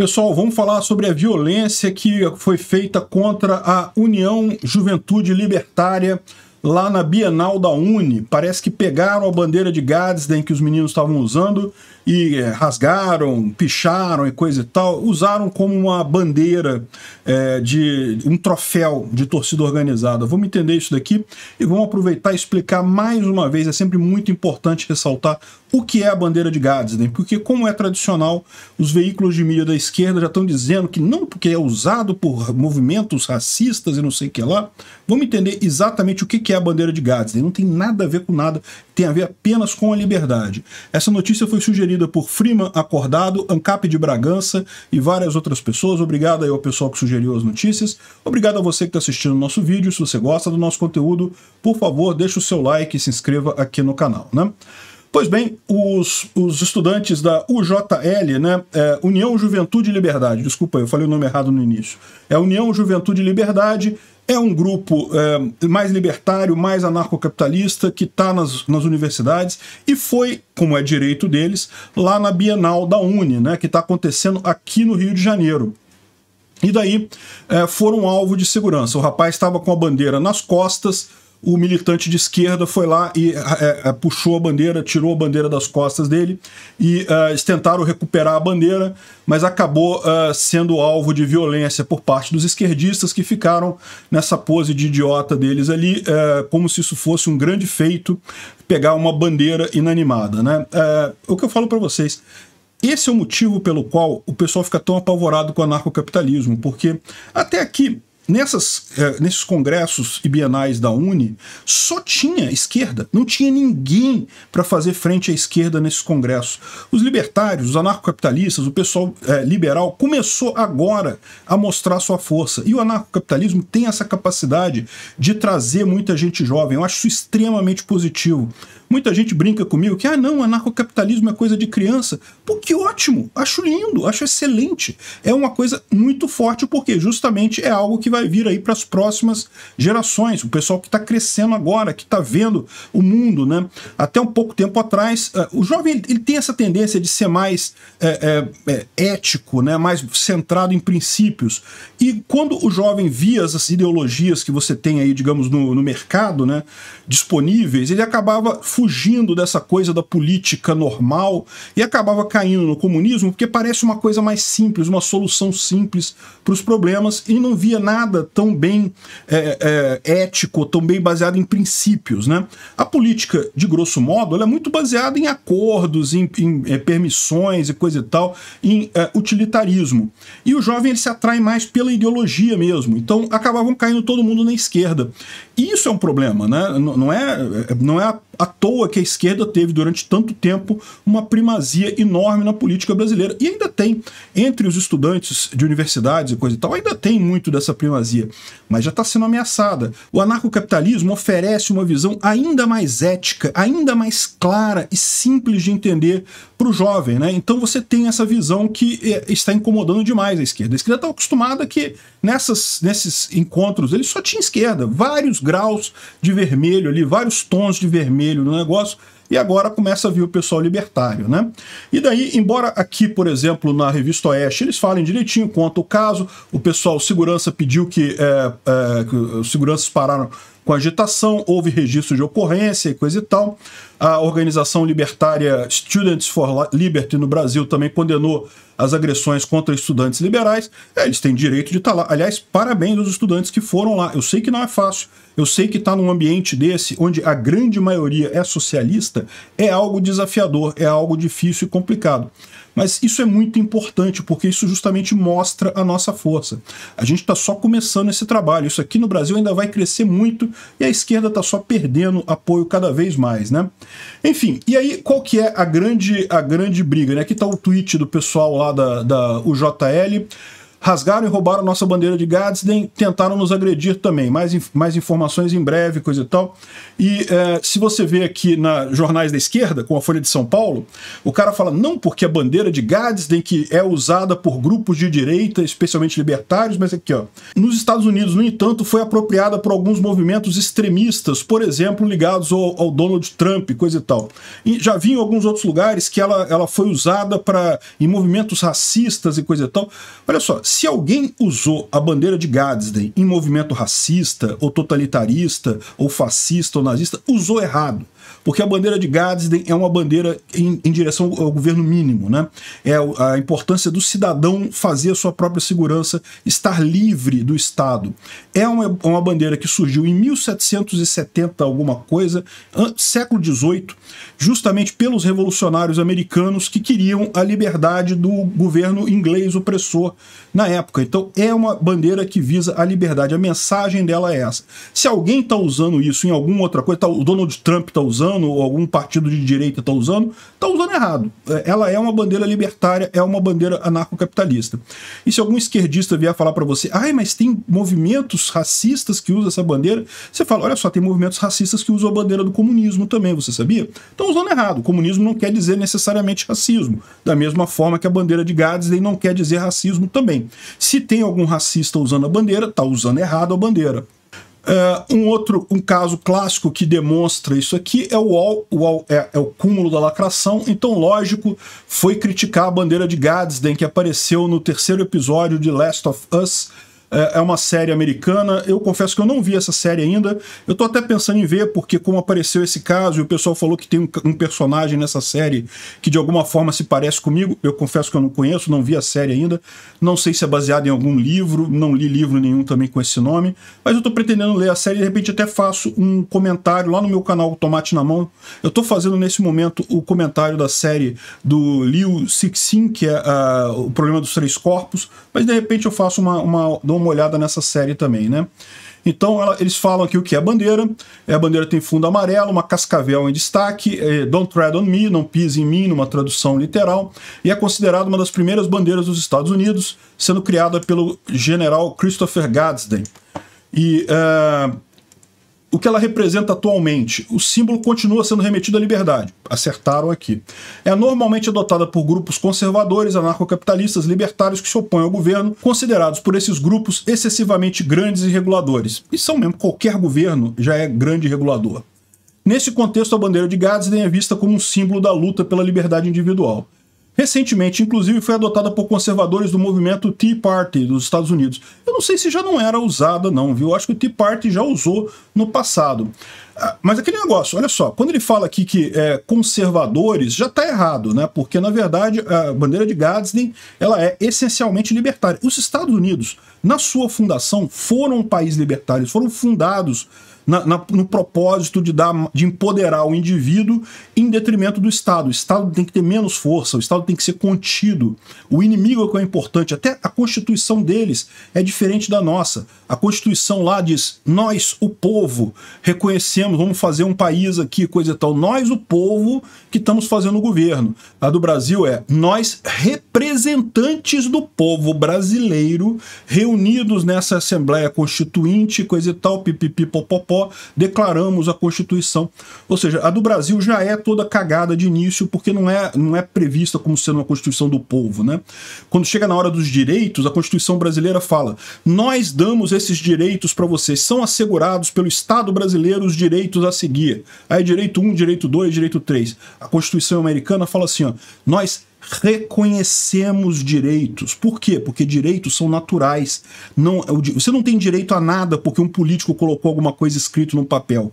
Pessoal, vamos falar sobre a violência que foi feita contra a União Juventude Libertária lá na Bienal da Uni. Parece que pegaram a bandeira de Gadsden né, que os meninos estavam usando e é, rasgaram, picharam e coisa e tal, usaram como uma bandeira é, de um troféu de torcida organizada. Vamos entender isso daqui e vamos aproveitar e explicar mais uma vez. É sempre muito importante ressaltar o que é a bandeira de Gadsden, né? porque como é tradicional, os veículos de mídia da esquerda já estão dizendo que não porque é usado por movimentos racistas e não sei o que lá. Vamos entender exatamente o que é a bandeira de Gadsden. Né? Não tem nada a ver com nada, tem a ver apenas com a liberdade. Essa notícia foi sugerida por Freeman Acordado, Ancap de Bragança e várias outras pessoas. Obrigado aí ao pessoal que sugeriu as notícias. Obrigado a você que está assistindo o nosso vídeo. Se você gosta do nosso conteúdo, por favor, deixe o seu like e se inscreva aqui no canal, né? Pois bem, os, os estudantes da UJL, né, é, União Juventude e Liberdade, desculpa, eu falei o nome errado no início, é União Juventude e Liberdade, é um grupo é, mais libertário, mais anarcocapitalista, que está nas, nas universidades e foi, como é direito deles, lá na Bienal da Uni, né, que está acontecendo aqui no Rio de Janeiro. E daí é, foram alvo de segurança. O rapaz estava com a bandeira nas costas, o militante de esquerda foi lá e é, é, puxou a bandeira, tirou a bandeira das costas dele e é, tentaram recuperar a bandeira, mas acabou sendo alvo de violência por parte dos esquerdistas que ficaram nessa pose de idiota deles ali, como se isso fosse um grande feito pegar uma bandeira inanimada. Né? o que eu falo para vocês. Esse é o motivo pelo qual o pessoal fica tão apavorado com o anarcocapitalismo, porque até aqui nessas, é, nesses congressos e bienais da Uni, só tinha esquerda. Não tinha ninguém para fazer frente à esquerda nesses congressos. Os libertários, os anarcocapitalistas, o pessoal é, liberal começou agora a mostrar sua força. E o anarcocapitalismo tem essa capacidade de trazer muita gente jovem. Eu acho isso extremamente positivo. Muita gente brinca comigo que, ah, não, anarcocapitalismo é coisa de criança. Pô, que ótimo! Acho lindo, acho excelente. É uma coisa muito forte, porque justamente é algo que vai vir aí para as próximas gerações. O pessoal que está crescendo agora, que está vendo o mundo, né? Até um pouco tempo atrás, eh, o jovem ele tem essa tendência de ser mais é, é, é, ético, né? mais centrado em princípios. E quando o jovem via as ideologias que você tem aí, digamos, no, no mercado, né? disponíveis, ele acabava fugindo dessa coisa da política normal e acabava caindo no comunismo porque parece uma coisa mais simples, uma solução simples para os problemas e não via nada tão bem é, é, ético, tão bem baseado em princípios. Né? A política, de grosso modo, é muito baseada em acordos, em, em é, permissões e coisa e tal, em é, utilitarismo. E o jovem ele se atrai mais pela ideologia mesmo, então acabavam caindo todo mundo na esquerda. Isso é um problema, né? Não é, é, não é à toa que a esquerda teve durante tanto tempo uma primazia enorme na política brasileira. E ainda tem, entre os estudantes de universidades e coisa e tal, ainda tem muito dessa primazia, mas já está sendo ameaçada. O anarcocapitalismo oferece uma visão ainda mais ética, ainda mais clara e simples de entender para o jovem, né? Então você tem essa visão que eh, está incomodando demais a esquerda. A esquerda está acostumada que nessas, nesses encontros ele só tinha esquerda, vários graus de vermelho ali, vários tons de vermelho no negócio, e agora começa a vir o pessoal libertário, né? E daí, embora aqui, por exemplo, na revista Oeste, eles falem direitinho quanto o caso, o pessoal segurança pediu que, é, é, que os seguranças pararam com agitação, houve registro de ocorrência e coisa e tal. A organização libertária Students for Liberty no Brasil também condenou as agressões contra estudantes liberais. É, eles têm direito de estar tá lá. Aliás, parabéns aos estudantes que foram lá. Eu sei que não é fácil. Eu sei que estar tá num ambiente desse, onde a grande maioria é socialista, é algo desafiador, é algo difícil e complicado. Mas isso é muito importante, porque isso justamente mostra a nossa força. A gente está só começando esse trabalho. Isso aqui no Brasil ainda vai crescer muito e a esquerda está só perdendo apoio cada vez mais, né? Enfim, e aí qual que é a grande, a grande briga? Né? Aqui está o tweet do pessoal lá da, da UJL. Rasgaram e roubaram nossa bandeira de Gadsden, tentaram nos agredir também. Mais, mais informações em breve, coisa e tal. E é, se você vê aqui na Jornais da Esquerda, com a Folha de São Paulo, o cara fala, não porque a bandeira de Gadsden, que é usada por grupos de direita, especialmente libertários, mas aqui, ó. Nos Estados Unidos, no entanto, foi apropriada por alguns movimentos extremistas, por exemplo, ligados ao, ao Donald Trump, coisa e tal. E já vi em alguns outros lugares que ela, ela foi usada para em movimentos racistas e coisa e tal. Olha só, se alguém usou a bandeira de Gadsden em movimento racista, ou totalitarista, ou fascista, ou nazista, usou errado porque a bandeira de Gadsden é uma bandeira em, em direção ao governo mínimo, né? É a importância do cidadão fazer a sua própria segurança, estar livre do Estado. É uma, uma bandeira que surgiu em 1770 alguma coisa, século XVIII, justamente pelos revolucionários americanos que queriam a liberdade do governo inglês opressor na época. Então é uma bandeira que visa a liberdade. A mensagem dela é essa. Se alguém está usando isso em alguma outra coisa, tá, o Donald Trump está usando usando, ou algum partido de direita está usando, está usando errado. É, ela é uma bandeira libertária, é uma bandeira anarcocapitalista. E se algum esquerdista vier falar para você, ai, mas tem movimentos racistas que usam essa bandeira, você fala, olha só, tem movimentos racistas que usam a bandeira do comunismo também, você sabia? Estão tá usando errado. O comunismo não quer dizer necessariamente racismo, da mesma forma que a bandeira de Gadsden não quer dizer racismo também. Se tem algum racista usando a bandeira, está usando errado a bandeira. Uh, um outro um caso clássico que demonstra isso aqui é o, o é, é, o cúmulo da lacração. Então, lógico, foi criticar a bandeira de Gadsden né, que apareceu no terceiro episódio de Last of Us é, é uma série americana. Eu confesso que eu não vi essa série ainda. Eu tô até pensando em ver, porque como apareceu esse caso e o pessoal falou que tem um personagem nessa série que de alguma forma se parece comigo, eu confesso que eu não conheço, não vi a série ainda. Não sei se é baseado em algum livro, não li livro nenhum também com esse nome, mas eu tô pretendendo ler a série de repente até faço um comentário lá no meu canal Tomate na Mão. Eu tô fazendo nesse momento o comentário da série do Liu Cixin, que é uh, o problema dos três corpos, mas de repente eu faço uma, uma dou uma olhada nessa série também, né? Então, ela, eles falam aqui o que é a bandeira. É, a bandeira tem fundo amarelo, uma cascavel em destaque, é, Don't Tread on Me, Não Pise em Mim, numa tradução literal, e é considerada uma das primeiras bandeiras dos Estados Unidos, sendo criada pelo general Christopher Gadsden. E... Uh, o que ela representa atualmente? O símbolo continua sendo remetido à liberdade. Acertaram aqui. É normalmente adotada por grupos conservadores, anarcocapitalistas, libertários que se opõem ao governo, considerados por esses grupos excessivamente grandes e reguladores. E são mesmo, qualquer governo já é grande regulador. Nesse contexto, a bandeira de Gadsden é vista como um símbolo da luta pela liberdade individual. Recentemente, inclusive, foi adotada por conservadores do movimento Tea Party dos Estados Unidos. Eu não sei se já não era usada, não, viu? Acho que o Tea Party já usou no passado. Ah, mas aquele negócio, olha só, quando ele fala aqui que é, conservadores, já está errado, né? Porque, na verdade, a bandeira de Gadsden ela é essencialmente libertária. Os Estados Unidos, na sua fundação, foram um país libertário, foram fundados na, na, no propósito de, dar, de empoderar o indivíduo em detrimento do Estado. O Estado tem que ter menos força, o Estado tem que ser contido. O inimigo é o que é importante. Até a Constituição deles é diferente da nossa. A Constituição lá diz: nós, o povo, reconhecemos, vamos fazer um país aqui, coisa e tal. Nós, o povo, que estamos fazendo o governo. A do Brasil é nós, representantes do povo brasileiro, reunidos nessa Assembleia Constituinte, coisa e tal, pipipipopopó declaramos a Constituição. Ou seja, a do Brasil já é toda cagada de início, porque não é, não é prevista como sendo uma Constituição do povo. Né? Quando chega na hora dos direitos, a Constituição brasileira fala: nós damos esses direitos para vocês, são assegurados pelo Estado brasileiro os direitos a seguir. Aí direito 1, direito 2, direito 3. A Constituição americana fala assim: ó, nós reconhecemos direitos. Por quê? Porque direitos são naturais. Não, você não tem direito a nada porque um político colocou alguma coisa escrita no papel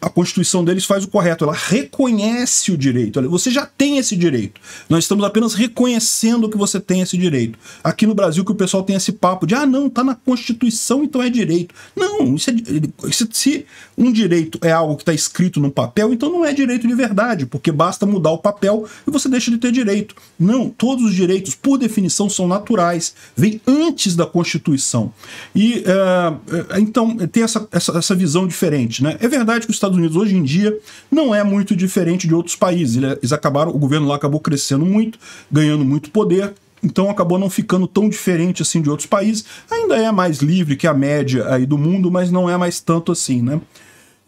a Constituição deles faz o correto, ela reconhece o direito. Olha, você já tem esse direito. Nós estamos apenas reconhecendo que você tem esse direito. Aqui no Brasil que o pessoal tem esse papo de ah, não, tá na Constituição, então é direito. Não, isso é, isso, se um direito é algo que está escrito no papel, então não é direito de verdade, porque basta mudar o papel e você deixa de ter direito. Não, todos os direitos, por definição, são naturais, vêm antes da Constituição. E uh, então tem essa, essa, essa visão diferente. Né? É verdade que o Estado Estados Unidos hoje em dia não é muito diferente de outros países. É, eles acabaram, o governo lá acabou crescendo muito, ganhando muito poder, então acabou não ficando tão diferente assim de outros países. Ainda é mais livre que a média aí do mundo, mas não é mais tanto assim, né?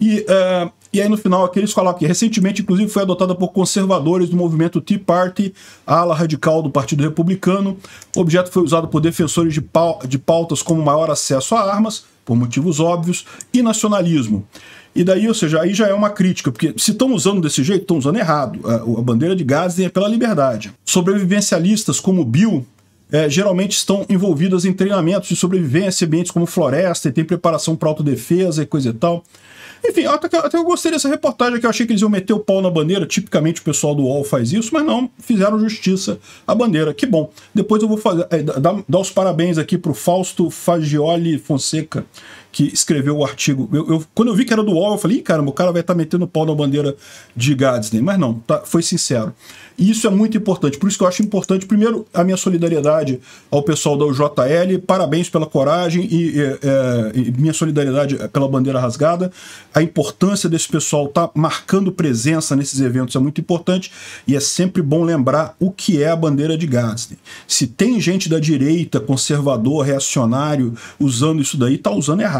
E, uh, e aí no final aqui eles colocam que recentemente, inclusive, foi adotada por conservadores do movimento Tea Party, ala radical do Partido Republicano. O objeto foi usado por defensores de, pau de pautas como maior acesso a armas, por motivos óbvios, e nacionalismo. E daí, ou seja, aí já é uma crítica, porque se estão usando desse jeito, estão usando errado. A, a bandeira de Gaza é pela liberdade. Sobrevivencialistas como Bill é, geralmente estão envolvidas em treinamentos de sobrevivência, ambientes como floresta, e tem preparação para autodefesa e coisa e tal. Enfim, até, até eu gostei dessa reportagem que eu achei que eles iam meter o pau na bandeira. Tipicamente o pessoal do UOL faz isso, mas não, fizeram justiça à bandeira. Que bom. Depois eu vou fazer, é, dar, dar os parabéns aqui para o Fausto Fagioli Fonseca, que escreveu o artigo. Eu, eu, quando eu vi que era do UOL, eu falei, Ih, caramba, o cara vai estar tá metendo pau na bandeira de Gadsden. Mas não, tá, foi sincero. E isso é muito importante. Por isso que eu acho importante, primeiro, a minha solidariedade ao pessoal da UJL. Parabéns pela coragem e, é, e minha solidariedade pela bandeira rasgada. A importância desse pessoal estar tá marcando presença nesses eventos é muito importante. E é sempre bom lembrar o que é a bandeira de Gadsden. Se tem gente da direita, conservador, reacionário, usando isso daí, tá usando errado